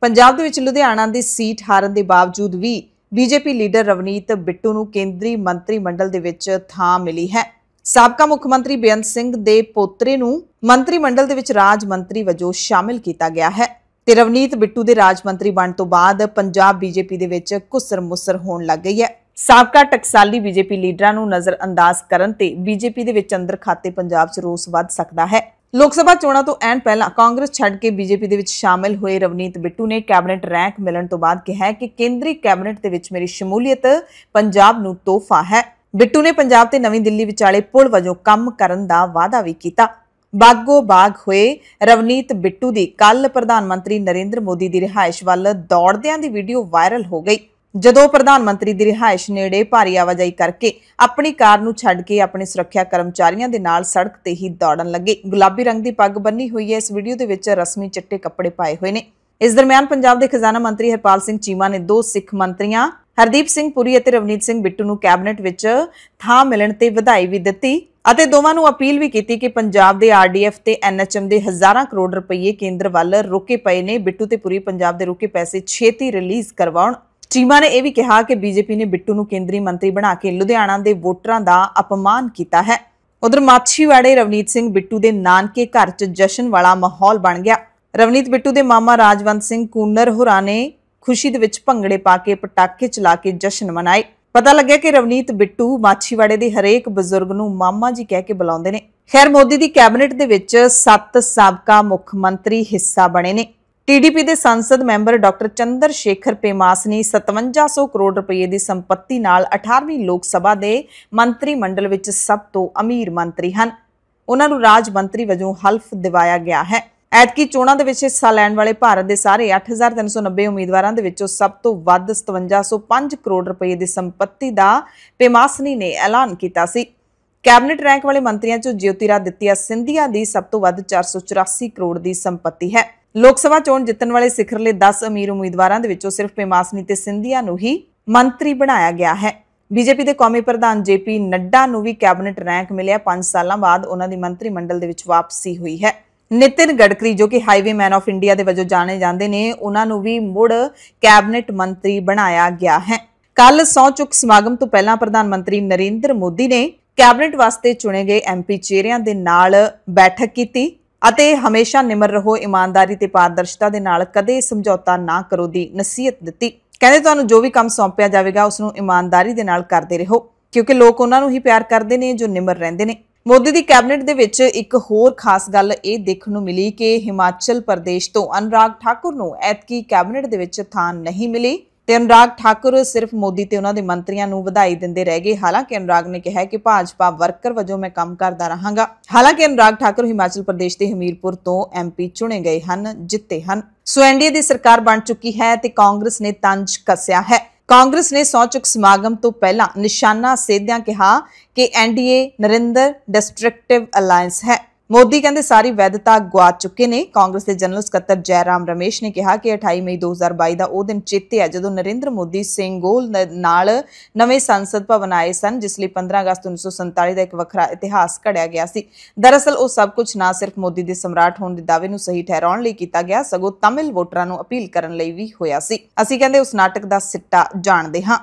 ਪੰਜਾਬ ਦੇ ਵਿੱਚ ਲੁਧਿਆਣਾ ਦੀ ਸੀਟ ਹਾਰਨ ਦੇ ਬਾਵਜੂਦ ਵੀ ਬੀਜੇਪੀ ਲੀਡਰ ਰਵਨੀਤ ਬਿੱਟੂ ਨੂੰ ਕੇਂਦਰੀ ਮੰਤਰੀ ਮੰਡਲ ਦੇ ਵਿੱਚ ਥਾਂ ਮਿਲੀ ਹੈ ਸਾਬਕਾ ਮੁੱਖ ਮੰਤਰੀ ਬੇਅੰਤ ਸਿੰਘ ਦੇ ਪੋਤਰੇ ਨੂੰ ਮੰਤਰੀ ਮੰਡਲ ਦੇ ਵਿੱਚ ਰਾਜ ਮੰਤਰੀ ਵਜੋਂ ਸ਼ਾਮਿਲ ਕੀਤਾ ਗਿਆ ਹੈ ਤੇ ਰਵਨੀਤ ਬਿੱਟੂ ਦੇ ਰਾਜ ਮੰਤਰੀ ਬਣਨ ਤੋਂ ਬਾਅਦ ਪੰਜਾਬ ਬੀਜੇਪੀ ਦੇ ਵਿੱਚ ਕੁਸਰ-ਮੁਸਰ ਹੋਣ ਲੱਗ ਗਈ ਹੈ ਸਾਬਕਾ ਟਕਸਾਲੀ ਬੀਜੇਪੀ ਲੀਡਰਾਂ ਨੂੰ ਨਜ਼ਰ ਅੰਦਾਜ਼ ਕਰਨ ਤੇ ਬੀਜੇਪੀ ਦੇ ਵਿੱਚ ਅੰਦਰ ਖਾਤੇ ਪੰਜਾਬ 'ਚ ਰੋਸ ਵੱਧ ਸਕਦਾ ਹੈ ਲੋਕ ਸਭਾ ਚੋਣਾਂ ਤੋਂ ਐਨ ਪਹਿਲਾਂ ਕਾਂਗਰਸ ਛੱਡ ਕੇ ਬੀਜੇਪੀ ਦੇ ਵਿੱਚ ਸ਼ਾਮਿਲ ਹੋਏ ਰਵਨੀਤ ਬਿੱਟੂ ਨੇ ਕੈਬਨਿਟ ਰੈਂਕ ਮਿਲਣ ਤੋਂ ਬਾਅਦ ਕਿਹਾ ਕਿ ਕੇਂਦਰੀ ਕੈਬਨਿਟ ਦੇ ਵਿੱਚ ਮੇਰੀ ਸ਼ਮੂਲੀਅਤ ਪੰਜਾਬ ਨੂੰ ਤੋਹਫਾ ਹੈ ਬਿੱਟੂ ਨੇ ਪੰਜਾਬ ਤੇ ਨਵੀਂ ਦਿੱਲੀ ਵਿਚਾਲੇ ਪੁਲ ਵਜੋਂ ਕੰਮ ਕਰਨ ਦਾ ਵਾਅਦਾ ਵੀ ਕੀਤਾ ਬਾਗੋ ਬਾਗ ਹੋਏ ਰਵਨੀਤ ਬਿੱਟੂ ਦੀ ਕੱਲ ਪ੍ਰਧਾਨ ਮੰਤਰੀ ਨਰਿੰਦਰ ਮੋਦੀ ਦੀ ਰਿਹਾਇਸ਼ ਵੱਲ ਦੌੜਦਿਆਂ ਦੀ ਵੀਡੀਓ ਵਾਇਰਲ ਹੋ ਗਈ ਜਦੋਂ ਪ੍ਰਧਾਨ ਮੰਤਰੀ ਦੀ ਰਿਹਾਇਸ਼ ਨੇੜੇ ਭਾਰੀ ਆਵਾਜਾਈ ਕਰਕੇ ਆਪਣੀ ਕਾਰ ਨੂੰ ਛੱਡ ਕੇ ਆਪਣੇ ਸੁਰੱਖਿਆ ਕਰਮਚਾਰੀਆਂ ਦੇ ਨਾਲ ਸੜਕ ਤੇ ਹੀ ਦੌੜਨ ਲੱਗੇ ਗੁਲਾਬੀ ਰੰਗ ਦੀ ਪੱਗ ਬੰਨੀ ਹੋਈ ਹੈ ਇਸ ਵੀਡੀਓ ਦੇ ਵਿੱਚ ਰਸਮੀ ਚਿੱਟੇ ਕੱਪੜੇ ਪਾਏ ਹੋਏ ਨੇ ਇਸ ਦਰਮਿਆਨ ਪੰਜਾਬ ਦੇ ਖਜ਼ਾਨਾ ਮੰਤਰੀ ਹਰਪਾਲ ਸਿੰਘ ਚੀਮਾ ਨੇ ਦੋ ਸਿੱਖ ਮੰਤਰੀਆਂ ਹਰਦੀਪ ਸਿੰਘ ਪੁਰੀ ਅਤੇ ਰਵਨੀਤ ਸਿੰਘ ਬਿੱਟੂ ਨੂੰ ਕੈਬਨਿਟ ਵਿੱਚ ਥਾਂ ਮਿਲਣ ਤੇ ਵਧਾਈ ਵੀ ਦਿੱਤੀ ਅਤੇ ਦੋਵਾਂ ਨੂੰ ਅਪੀਲ ਵੀ ਕੀਤੀ ਕਿ ਪੰਜਾਬ ਦੇ ਆਰਡੀਐਫ ਤੇ ਐਨਐਚਐਮ ਦੇ ਹਜ਼ਾਰਾਂ ਕਰੋੜ ਰੁਪਏ ਕੇਂਦਰ ਵੱਲ ਰੁਕੇ ਪਏ ਨੇ ਬਿੱਟੂ ਤੇ ਪੁਰੀ ਪੰਜਾਬ ਦੇ ਰੁਕੇ ਪੈਸੇ ਛੇਤੀ ਰਿਲੀਜ਼ ਕਰਵਾਉਣ ਚੀਮਾ ਨੇ ਇਹ ਵੀ ਕਿਹਾ ਕਿ ਬੀਜੇਪੀ ਨੇ ਬਿੱਟੂ ਨੂੰ ਕੇਂਦਰੀ ਮੰਤਰੀ ਬਣਾ ਕੇ ਲੁਧਿਆਣਾ ਦੇ ਵੋਟਰਾਂ ਦਾ ਅਪਮਾਨ ਕੀਤਾ ਹੈ ਉਧਰ ਮਾਛੀਵਾੜੇ ਰਵਨੀਤ ਸਿੰਘ ਬਿੱਟੂ ਦੇ ਨਾਨਕੇ ਘਰ 'ਚ ਜਸ਼ਨ ਵਾਲਾ ਮਾਹੌਲ ਬਣ ਗਿਆ ਰਵਨੀਤ ਬਿੱਟੂ ਦੇ ਮਾਮਾ ਰਾਜਵੰਤ ਸਿੰਘ ਕੂਨਰ ਹੋਰਾਂ ਨੇ ਖੁਸ਼ੀ ਦੇ ਵਿੱਚ ਭੰਗੜੇ ਪਾ ਕੇ ਪਟਾਕੇ ਚਲਾ ਕੇ ਜਸ਼ਨ ਮਨਾਏ ਪਤਾ ਲੱਗਿਆ ਕਿ ਰਵਨੀਤ ਬਿੱਟੂ ਮਾਛੀਵਾੜੇ ਦੇ ਹਰੇਕ ਬਜ਼ੁਰਗ ਨੂੰ ਮਾਮਾ ਜੀ ਕਹਿ ਕੇ ਬੁਲਾਉਂਦੇ ਨੇ ਖੈਰ ਮੋਦੀ ਦੀ ਕੈਬਨਿਟ ਦੇ ਵਿੱਚ ਸੱਤ ਸਾਬਕਾ ਮੁੱਖ ਮੰਤਰੀ ਹਿੱਸਾ ਬਣੇ ਨੇ ਟੀਡੀਪੀ ਦੇ ਸੰਸਦ ਮੈਂਬਰ ਡਾਕਟਰ ਚੰਦਰ ਸ਼ੇਖਰ ਪੇਮਾਸ ਨੇ 5700 ਕਰੋੜ ਰੁਪਏ ਦੀ ਸੰਪਤੀ ਨਾਲ 18ਵੀਂ ਲੋਕ ਸਭਾ ਦੇ ਮੰਤਰੀ ਮੰਡਲ ਵਿੱਚ ਸਭ ਤੋਂ ਅਮੀਰ ਮੰਤਰੀ ਹਨ ਉਹਨਾਂ ਨੂੰ ਰਾਜ ਮੰਤਰੀ ਵਜੋਂ ਹਲਫ ਦਿਵਾਇਆ ਗਿਆ ਹੈ ਐਤਕੀ ਚੋਣਾਂ ਦੇ ਵਿੱਚ ਹਿੱਸਾ ਲੈਣ ਵਾਲੇ ਭਾਰਤ ਦੇ ਸਾਰੇ 8390 ਉਮੀਦਵਾਰਾਂ ਦੇ ਵਿੱਚੋਂ ਸਭ ਤੋਂ ਵੱਧ 5705 ਕਰੋੜ ਰੁਪਏ ਦੀ ਸੰਪਤੀ ਦਾ ਪੇਮਾਸਨੀ ਨੇ ਐਲਾਨ ਕੀਤਾ ਸੀ ਕੈਬਨਿਟ ਰੈਂਕ ਵਾਲੇ ਮੰਤਰੀਆਂ ਚੋਂ ਜਯੋਤਿਰਾ ਦਿੱਤਿਆ ਸਿੰਧੀਆ ਦੀ ਸਭ ਤੋਂ ਵੱਧ 484 ਕਰੋੜ ਦੀ ਸੰਪਤੀ ਹੈ ਲੋਕ ਸਭਾ ਚੋਣ ਜਿੱਤਣ ਵਾਲੇ ਸਿਖਰਲੇ 10 ਅਮੀਰ ਉਮੀਦਵਾਰਾਂ ਦੇ ਵਿੱਚੋਂ ਸਿਰਫ ਪੇਮਾਸਨੀ ਤੇ ਸਿੰਧੀਆ ਨੂੰ ਹੀ ਮੰਤਰੀ ਬਣਾਇਆ ਗਿਆ ਹੈ ਬੀਜੇਪੀ ਦੇ ਕੌਮੀ ਪ੍ਰਧਾਨ ਜੇਪੀ ਨੱਡਾ ਨੂੰ ਵੀ ਕੈਬਨਿਟ ਰੈਂਕ ਮਿਲਿਆ 5 ਸਾਲਾਂ ਬਾਅਦ ਉਹਨਾਂ ਦੀ ਮੰਤਰੀ ਮੰਡਲ ਦੇ ਵਿੱਚ ਵਾਪਸੀ ਹੋਈ ਹੈ ਨਿਤਿਨ ਗੜਕਰੀ ਜੋ ਕਿ ਹਾਈਵੇਮੈਨ ਆਫ ਇੰਡੀਆ ਦੇ ਵਜੋਂ ਜਾਣੇ ਜਾਂਦੇ ਨੇ ਉਹਨਾਂ ਨੂੰ ਵੀ ਮੁੜ ਕੈਬਨਿਟ ਮੰਤਰੀ ਬਣਾਇਆ ਗਿਆ ਹੈ ਕੱਲ ਸੌ ਚੁੱਕ ਸਮਾਗਮ ਤੋਂ ਪਹਿਲਾਂ ਪ੍ਰਧਾਨ ਮੰਤਰੀ ਨਰਿੰਦਰ ਮੋਦੀ ਨੇ ਕੈਬਨਿਟ ਵਾਸਤੇ ਚੁਣੇ ਗਏ ਐਮਪੀ ਚਿਹਰਿਆਂ ਦੇ ਨਾਲ ਬੈਠਕ ਕੀਤੀ ਅਤੇ ਹਮੇਸ਼ਾ ਨਿਮਰ ਰਹੋ ਇਮਾਨਦਾਰੀ ਤੇ ਪਾਰਦਰਸ਼ਤਾ ਦੇ ਨਾਲ ਕਦੇ ਸਮਝੌਤਾ ਨਾ ਕਰੋ ਦੀ ਨਸੀਹਤ ਦਿੱਤੀ ਕਹਿੰਦੇ ਤੁਹਾਨੂੰ ਜੋ ਵੀ ਕੰਮ ਸੌਂਪਿਆ ਜਾਵੇਗਾ ਉਸ ਨੂੰ ਇਮਾਨਦਾਰੀ ਦੇ ਨਾਲ ਕਰਦੇ ਰਹੋ ਕਿਉਂਕਿ ਲੋਕ ਉਹਨਾਂ ਨੂੰ ਹੀ ਪਿਆਰ ਕਰਦੇ ਨੇ ਜੋ ਨਿਮਰ ਰਹਿੰਦੇ ਨੇ ਮੋਦੀ ਦੀ ਕੈਬਨਿਟ ਦੇ ਵਿੱਚ ਇੱਕ ਹੋਰ ਖਾਸ ਗੱਲ ਇਹ ਦੇਖਣ ਨੂੰ ਮਿਲੀ ਕਿ ਹਿਮਾਚਲ ਪ੍ਰਦੇਸ਼ ਤੋਂ ਅਨਰਾਗ ਠਾਕੁਰ ਨੂੰ ਐਤਕੀ ਕੈਬਨਿਟ ਦੇ ਵਿੱਚ ਥਾਂ ਨਹੀਂ ਮਿਲੀ ਤੇ ਅਨੁਰਾਗ ਠਾਕੁਰ ਸਿਰਫ ਮੋਦੀ ਤੇ ਉਹਨਾਂ ਦੇ ਮੰਤਰੀਆਂ ਨੂੰ ਵਧਾਈ ਦਿੰਦੇ ਰਹਿ ਗਏ ਹਾਲਾਂਕਿ ਅਨੁਰਾਗ ਨੇ ਕਿਹਾ ਕਿ ਭਾਜਪਾ ਵਰਕਰ ਵਜੋਂ ਮੈਂ ਕੰਮ ਕਰਦਾ ਰਹਾਂਗਾ ਹਾਲਾਂਕਿ ਅਨੁਰਾਗ ਠਾਕੁਰ ਹਿਮਾਚਲ ਪ੍ਰਦੇਸ਼ ਦੇ ਹਮੀਰਪੁਰ ਤੋਂ ਐਮਪੀ ਚੁਣੇ ਗਏ ਹਨ ਜਿੱਤੇ ਹਨ ਸੋ ਐਨਡੀਏ ਦੀ ਸਰਕਾਰ ਬਣ ਚੁੱਕੀ ਹੈ ਤੇ ਕਾਂਗਰਸ ਨੇ ਤੰਜ ਕੱਸਿਆ ਹੈ ਕਾਂਗਰਸ ਨੇ ਸੌਚਕ ਸਮਾਗਮ ਤੋਂ ਪਹਿਲਾਂ ਨਿਸ਼ਾਨਾ ਸੇਧਿਆਂ ਕਿਹਾ ਕਿ ਐਨਡੀਏ ਨਰਿੰਦਰ ਡਿਸਟ੍ਰਿਕਟਿਵ ਅਲਾਈਅੰਸ ਹੈ ਮੋਦੀ ਕਹਿੰਦੇ ਸਾਰੀ ਵੈਧਤਾ ਗਵਾ ਚੁੱਕੇ ਨੇ ਕਾਂਗਰਸ ਦੇ ਜਨਰਲ ਸਕੱਤਰ ਜੈਰਾਮ ਰਮੇਸ਼ ਨੇ ਕਿਹਾ ਕਿ 28 ਮਈ 2022 ਦਾ ਉਹ ਦਿਨ ਚੇਤੇ ਹੈ ਜਦੋਂ ਨਰਿੰਦਰ ਮੋਦੀ ਸਿੰਘੋਲ ਨਾਲ ਨਵੇਂ ਸੰਸਦ ਭਵਨ ਆਏ ਸਨ ਜਿਸ ਲਈ 15 ਅਗਸਤ 1947 ਦਾ ਇੱਕ ਵੱਖਰਾ ਇਤਿਹਾਸ ਘੜਿਆ ਗਿਆ ਸੀ ਦਰਅਸਲ ਉਹ ਸਭ ਕੁਝ ਨਾ ਸਿਰਫ ਮੋਦੀ ਦੇ ਸਮਰਾਟ ਹੋਣ ਦੇ ਦਾਅਵੇ ਨੂੰ ਸਹੀ ਠਹਿਰਾਉਣ ਲਈ ਕੀਤਾ ਗਿਆ ਸਗੋਂ ਤਾਮਿਲ ਵੋਟਰਾਂ ਨੂੰ ਅਪੀਲ ਕਰਨ ਲਈ ਵੀ ਹੋਇਆ ਸੀ ਅਸੀਂ ਕਹਿੰਦੇ ਉਸ ਨਾਟਕ ਦਾ ਸਿੱਟਾ ਜਾਣਦੇ ਹਾਂ